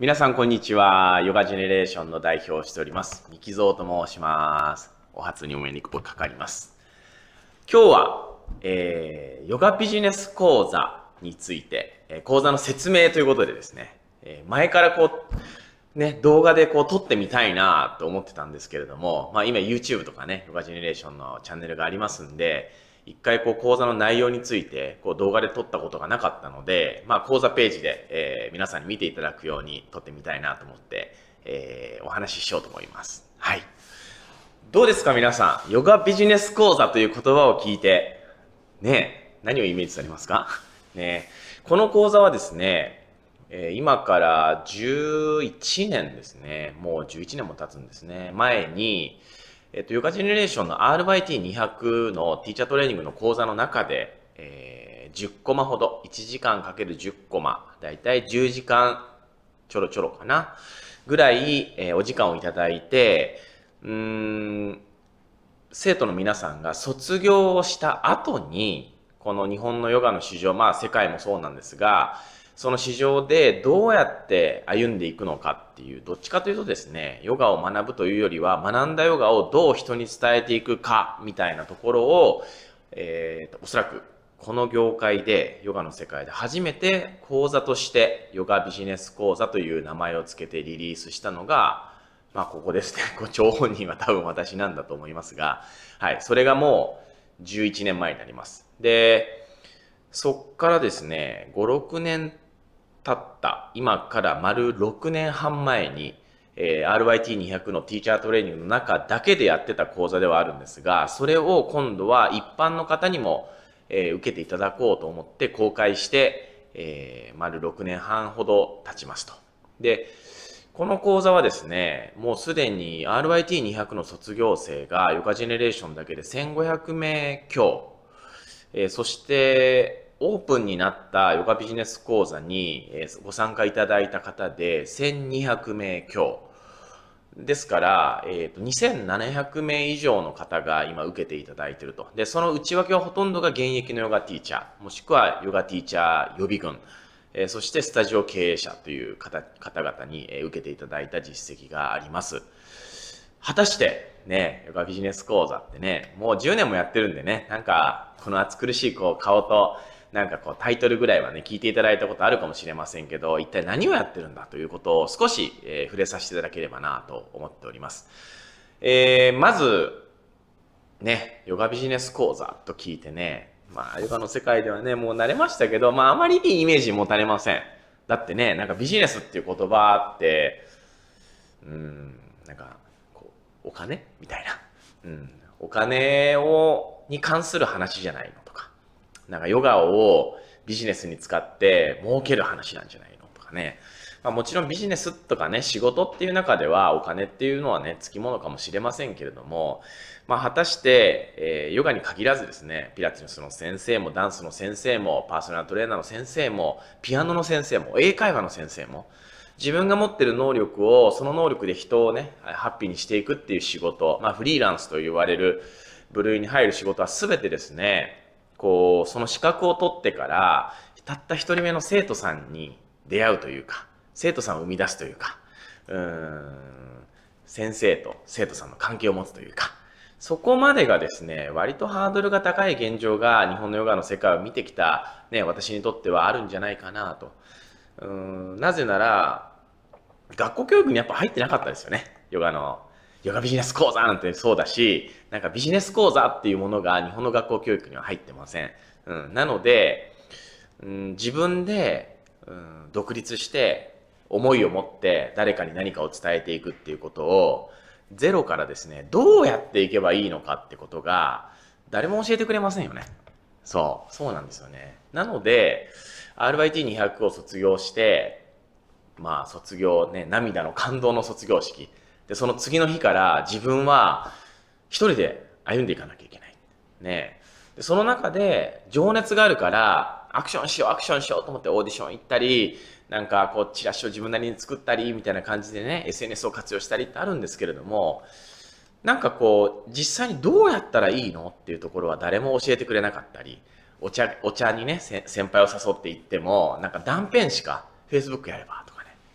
皆さんこんにちは。ヨガジェネレーションの代表をしております。ミキゾと申します。お初にお目にかかります。今日は、えー、ヨガビジネス講座について、えー、講座の説明ということでですね、えー、前からこう、ね、動画でこう撮ってみたいなと思ってたんですけれども、まあ今 YouTube とかね、ヨガジェネレーションのチャンネルがありますんで、一回こう講座の内容についてこう動画で撮ったことがなかったので、まあ、講座ページで、えー、皆さんに見ていただくように撮ってみたいなと思って、えー、お話ししようと思います。はい。どうですか皆さん、ヨガビジネス講座という言葉を聞いて、ね何をイメージされますかねこの講座はですね、え今から11年ですね、もう11年も経つんですね、前に、えっと、ヨガジェネレーションの RYT200 のティーチャートレーニングの講座の中で、えー、10コマほど、1時間かける10コマ、だいたい10時間ちょろちょろかな、ぐらい、えー、お時間をいただいて、うん、生徒の皆さんが卒業をした後に、この日本のヨガの市場、まあ世界もそうなんですが、その市場でどうやって歩んでいくのかっていう、どっちかというとですね、ヨガを学ぶというよりは、学んだヨガをどう人に伝えていくか、みたいなところを、えー、おそらく、この業界で、ヨガの世界で初めて講座として、ヨガビジネス講座という名前を付けてリリースしたのが、まあ、ここですね。ご張本人は多分私なんだと思いますが、はい。それがもう11年前になります。で、そっからですね、5、6年経った今から丸6年半前に、えー、RYT200 のティーチャートレーニングの中だけでやってた講座ではあるんですが、それを今度は一般の方にも、えー、受けていただこうと思って公開して、えー、丸6年半ほど経ちますと。で、この講座はですね、もうすでに RYT200 の卒業生が、ヨカジェネレーションだけで1500名強、えー、そして、オープンになったヨガビジネス講座にご参加いただいた方で1200名強。ですから、えーと、2700名以上の方が今受けていただいていると。で、その内訳はほとんどが現役のヨガティーチャー、もしくはヨガティーチャー予備軍、えー、そしてスタジオ経営者という方々に、え受けていただいた実績があります。果たして、ね、ヨガビジネス講座ってね、もう10年もやってるんでね、なんか、この暑苦しいこう顔と、なんかこうタイトルぐらいはね、聞いていただいたことあるかもしれませんけど、一体何をやってるんだということを少し、えー、触れさせていただければなと思っております。えー、まず、ね、ヨガビジネス講座と聞いてね、まあ、ヨガの世界ではね、もう慣れましたけど、まあ、あまりいいイメージ持たれません。だってね、なんかビジネスっていう言葉って、うん、なんか、こう、お金みたいな。うん、お金を、に関する話じゃないのなんかヨガをビジネスに使って儲ける話なんじゃないのとかね。まあ、もちろんビジネスとかね、仕事っていう中ではお金っていうのはね、つきものかもしれませんけれども、まあ、果たして、えー、ヨガに限らずですね、ピラティスの先生も、ダンスの先生も、パーソナルトレーナーの先生も、ピアノの先生も、英会話の先生も、自分が持ってる能力を、その能力で人をね、ハッピーにしていくっていう仕事、まあ、フリーランスと言われる部類に入る仕事は全てですね、こう、その資格を取ってから、たった一人目の生徒さんに出会うというか、生徒さんを生み出すというか、うん、先生と生徒さんの関係を持つというか、そこまでがですね、割とハードルが高い現状が日本のヨガの世界を見てきた、ね、私にとってはあるんじゃないかなと。うん、なぜなら、学校教育にやっぱ入ってなかったですよね、ヨガのヨガビジネス講座なんてそうだし、なんかビジネス講座っていうものが日本の学校教育には入ってません。うん、なので、うん、自分で、うん、独立して思いを持って誰かに何かを伝えていくっていうことをゼロからですね、どうやっていけばいいのかってことが誰も教えてくれませんよね。そう、そうなんですよね。なので、RYT200 を卒業して、まあ卒業ね、涙の感動の卒業式。で、その次の日から自分は一人で歩んでいかなきゃいけない。ねでその中で情熱があるから、アクションしよう、アクションしようと思ってオーディション行ったり、なんかこうチラシを自分なりに作ったりみたいな感じでね、SNS を活用したりってあるんですけれども、なんかこう、実際にどうやったらいいのっていうところは誰も教えてくれなかったり、お茶、お茶にね、先輩を誘って行っても、なんか断片しか Facebook やれば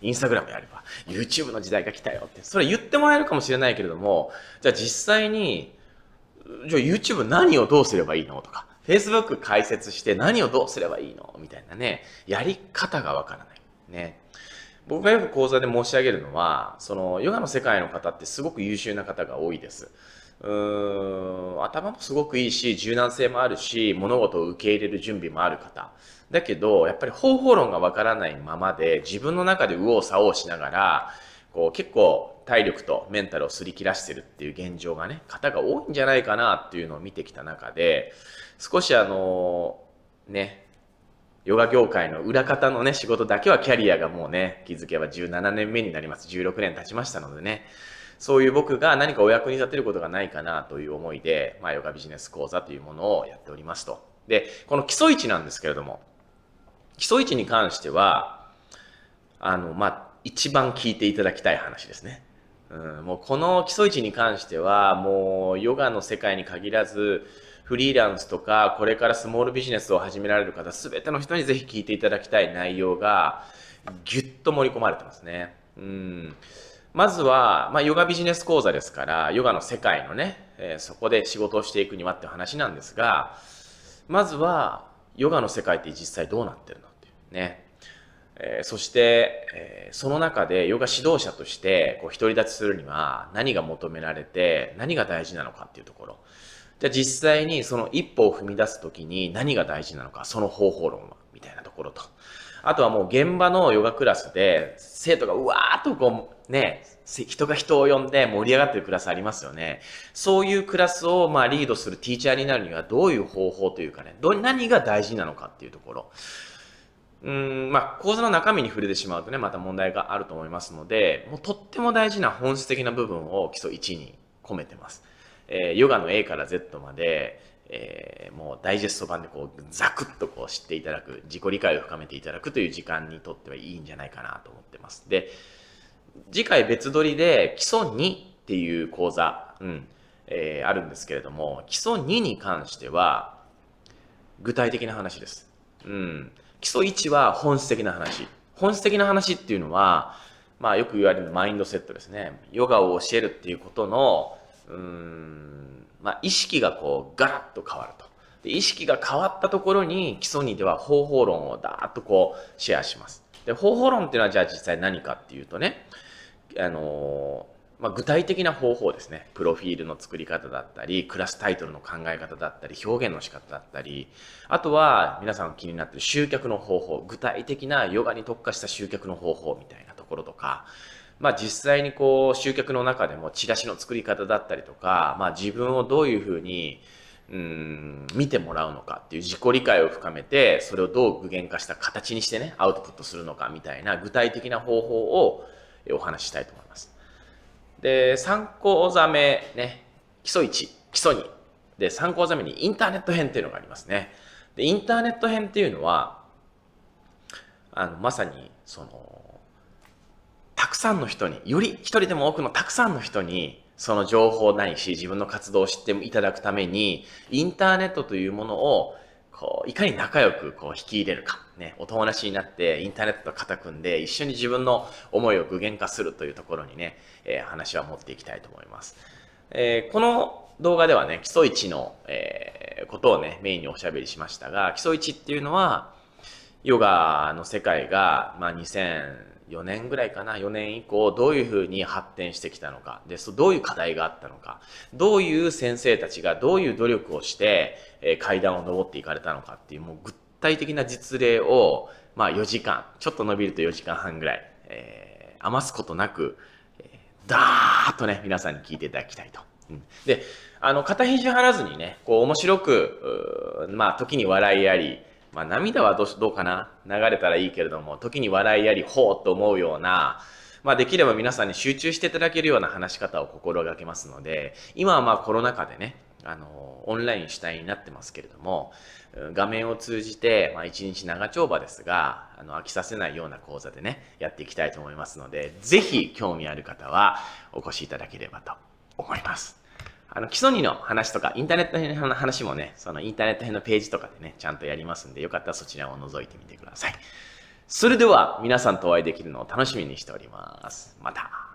インスタグラムやれば、YouTube の時代が来たよって、それ言ってもらえるかもしれないけれども、じゃあ実際に、じゃあ YouTube 何をどうすればいいのとか、Facebook 解説して何をどうすればいいのみたいなね、やり方がわからない。ね。僕がよく講座で申し上げるのは、そのヨガの世界の方ってすごく優秀な方が多いです。うん頭もすごくいいし柔軟性もあるし物事を受け入れる準備もある方だけどやっぱり方法論がわからないままで自分の中で右往左往しながらこう結構体力とメンタルをすり切らしてるっていう現状がね方が多いんじゃないかなっていうのを見てきた中で少しあのねヨガ業界の裏方のね、仕事だけはキャリアがもうね、気づけば17年目になります。16年経ちましたのでね。そういう僕が何かお役に立てることがないかなという思いで、まあ、ヨガビジネス講座というものをやっておりますと。で、この基礎位置なんですけれども、基礎位置に関しては、あの、まあ、一番聞いていただきたい話ですね。うん、もうこの基礎位置に関しては、もうヨガの世界に限らず、フリーランスとか、これからスモールビジネスを始められる方、すべての人にぜひ聞いていただきたい内容が、ぎゅっと盛り込まれてますね。うん。まずは、まあ、ヨガビジネス講座ですから、ヨガの世界のね、えー、そこで仕事をしていくにはって話なんですが、まずは、ヨガの世界って実際どうなってるのっていうね。えー、そして、えー、その中でヨガ指導者としてこう独り立ちするには何が求められて何が大事なのかっていうところ。じゃあ実際にその一歩を踏み出すときに何が大事なのか、その方法論は、みたいなところと。あとはもう現場のヨガクラスで、生徒がうわーっとこう、ね、人が人を呼んで盛り上がってるクラスありますよね。そういうクラスをまあリードするティーチャーになるにはどういう方法というかね、ど何が大事なのかっていうところ。うん、まあ、講座の中身に触れてしまうとね、また問題があると思いますので、もうとっても大事な本質的な部分を基礎1に込めてます。えー、ヨガの A から Z まで、えー、もうダイジェスト版でこうザクッとこう知っていただく自己理解を深めていただくという時間にとってはいいんじゃないかなと思ってます。で次回別撮りで基礎2っていう講座、うんえー、あるんですけれども基礎2に関しては具体的な話です。うん、基礎1は本質的な話。本質的な話っていうのは、まあよく言われるマインドセットですね。ヨガを教えるっていうことのうーん、まあ、意識がこう、ガラッと変わると。で意識が変わったところに、基礎にでは方法論をだーっとこう、シェアします。で、方法論っていうのはじゃあ実際何かっていうとね、あのまあ、具体的な方法ですね。プロフィールの作り方だったり、クラスタイトルの考え方だったり、表現の仕方だったり、あとは皆さん気になってる集客の方法、具体的なヨガに特化した集客の方法みたいなところとか、まあ、実際にこう集客の中でもチラシの作り方だったりとか、まあ、自分をどういうふうにうん見てもらうのかっていう自己理解を深めてそれをどう具現化した形にしてねアウトプットするのかみたいな具体的な方法をお話ししたいと思います。で参考ざめね基礎1基礎2で参考ざめにインターネット編っていうのがありますね。でインターネット編っていうのはあのまさにそのさんの人に、より一人でも多くのたくさんの人に、その情報ないし、自分の活動を知っていただくために、インターネットというものを、こう、いかに仲良くこう引き入れるか。ね、お友達になってインターネットと肩組んで一緒に自分の思いを具現化するというところにね、えー、話は持っていきたいと思います。えー、この動画ではね、基礎1の、えー、ことをね、メインにおしゃべりしましたが、基礎1っていうのは、ヨガの世界が、まあ、2000 4年ぐらいかな4年以降どういうふうに発展してきたのかでどういう課題があったのかどういう先生たちがどういう努力をして階段を上っていかれたのかっていうもう具体的な実例を、まあ、4時間ちょっと伸びると4時間半ぐらい、えー、余すことなく、えー、ダーッとね皆さんに聞いていただきたいと。であの肩肘張らずにねこう面白くまあ時に笑いありまあ、涙はどうどうかな流れたらいいけれども、時に笑いあり、ほうと思うような、まあ、できれば皆さんに集中していただけるような話し方を心がけますので、今はまあコロナ禍でね、あの、オンライン主体になってますけれども、画面を通じて、まあ、一日長丁場ですが、あの、飽きさせないような講座でね、やっていきたいと思いますので、ぜひ興味ある方はお越しいただければと思います。あの、基礎2の話とか、インターネット編の話もね、そのインターネット編のページとかでね、ちゃんとやりますんで、よかったらそちらを覗いてみてください。それでは、皆さんとお会いできるのを楽しみにしております。また。